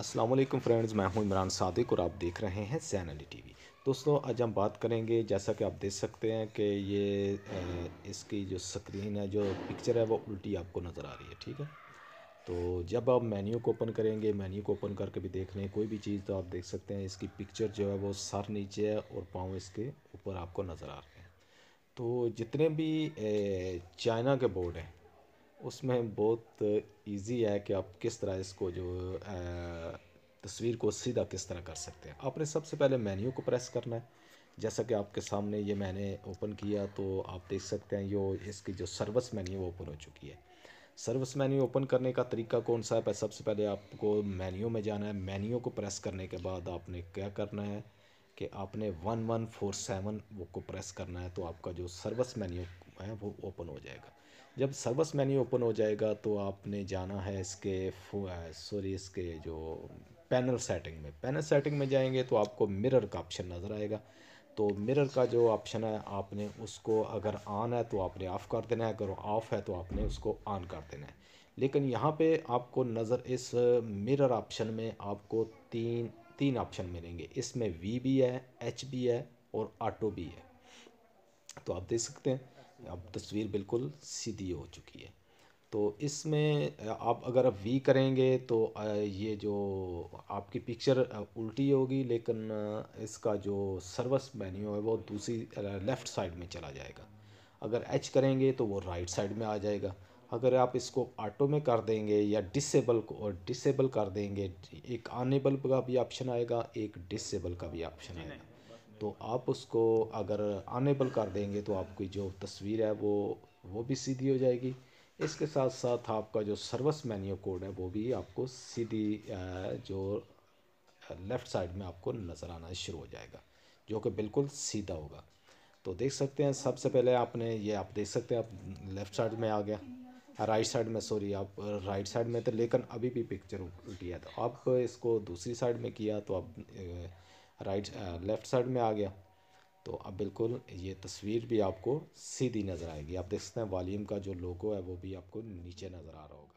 अस्सलाम वालेकुम फ्रेंड्स मैं हूं इमरान सादिक और आप देख रहे हैं सैन अली टी दोस्तों आज हम बात करेंगे जैसा कि आप देख सकते हैं कि ये इसकी जो स्क्रीन है जो पिक्चर है वो उल्टी आपको नज़र आ रही है ठीक है तो जब आप मेन्यू को ओपन करेंगे मेन्यू को ओपन करके भी देख लें कोई भी चीज़ तो आप देख सकते हैं इसकी पिक्चर जो है वो सर नीचे है और पाँव इसके ऊपर आपको नज़र आ रहे हैं तो जितने भी चाइना के बोर्ड हैं उसमें बहुत ईज़ी है कि आप किस तरह इसको जो तस्वीर को सीधा किस तरह कर सकते हैं आपने सबसे पहले मेन्यू को प्रेस करना है जैसा कि आपके सामने ये मैंने ओपन किया तो आप देख सकते हैं यो इसकी जो सर्विस मेन्यू ओपन हो चुकी है सर्विस मेन्यू ओपन करने का तरीका कौन सा है सबसे पहले आपको मेन्यू में जाना है मेन्यू को प्रेस करने के बाद आपने क्या करना है कि आपने वन वन फोर सेवन वो को प्रेस करना है तो आपका जो सर्विस मेन्यू है वो ओपन हो जाएगा जब सर्विस मेन्यू ओपन हो जाएगा तो आपने जाना है इसके सॉरी इसके जो पैनल सेटिंग में पैनल सेटिंग में जाएंगे तो आपको मिरर का ऑप्शन नज़र आएगा तो मिरर का जो ऑप्शन है आपने उसको अगर ऑन है तो आपने ऑफ़ कर देना है अगर ऑफ़ है तो आपने उसको ऑन कर देना है लेकिन यहाँ पे आपको नज़र इस मिरर ऑप्शन में आपको तीन तीन ऑप्शन मिलेंगे इसमें वी भी है एच भी है और ऑटो भी है तो आप देख सकते हैं अब तस्वीर बिल्कुल सीधी हो चुकी है तो इसमें आप अगर आप वी करेंगे तो ये जो आपकी पिक्चर उल्टी होगी लेकिन इसका जो सर्वस मेन्यू है वो दूसरी लेफ़्ट साइड में चला जाएगा अगर एच करेंगे तो वो राइट साइड में आ जाएगा अगर आप इसको ऑटो में कर देंगे या डिसेबल को डिसेबल कर देंगे एक अनेबल का भी ऑप्शन आएगा एक डिसेबल का भी ऑप्शन आएगा तो आप उसको अगर अनेबल कर देंगे तो आपकी जो तस्वीर है वो वो भी सीधी हो जाएगी इसके साथ साथ आपका जो सर्विस मेन्यू कोड है वो भी आपको सीधी जो लेफ़्ट साइड में आपको नज़र आना शुरू हो जाएगा जो कि बिल्कुल सीधा होगा तो देख सकते हैं सबसे पहले आपने ये आप देख सकते हैं आप लेफ़्ट साइड में आ गया राइट साइड में सॉरी आप राइट साइड में तो लेकिन अभी भी पिक्चर उल्टी है तो आप इसको दूसरी साइड में किया तो आप राइट लेफ़्ट साइड में आ गया तो अब बिल्कुल ये तस्वीर भी आपको सीधी नज़र आएगी आप देख सकते हैं वालीम का जो लोगो है वो भी आपको नीचे नज़र आ रहा होगा